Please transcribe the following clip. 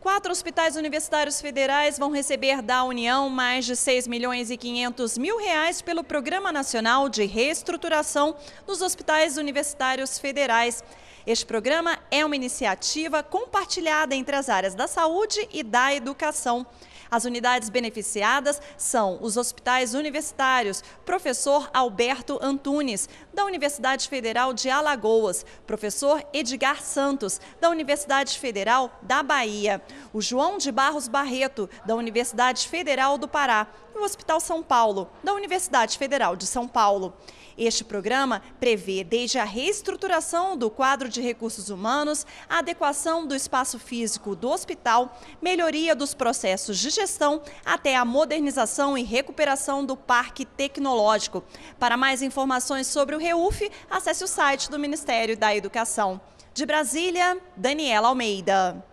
Quatro hospitais universitários federais vão receber da União mais de 6 milhões e 500 mil reais pelo Programa Nacional de Reestruturação dos Hospitais Universitários Federais. Este programa é uma iniciativa compartilhada entre as áreas da saúde e da educação. As unidades beneficiadas são os hospitais universitários, professor Alberto Antunes, da Universidade Federal de Alagoas, professor Edgar Santos, da Universidade Federal da Bahia, o João de Barros Barreto, da Universidade Federal do Pará, e o Hospital São Paulo, da Universidade Federal de São Paulo. Este programa prevê desde a reestruturação do quadro de recursos humanos, a adequação do espaço físico do hospital, melhoria dos processos de gestão, até a modernização e recuperação do parque tecnológico. Para mais informações sobre o REUF, acesse o site do Ministério da Educação. De Brasília, Daniela Almeida.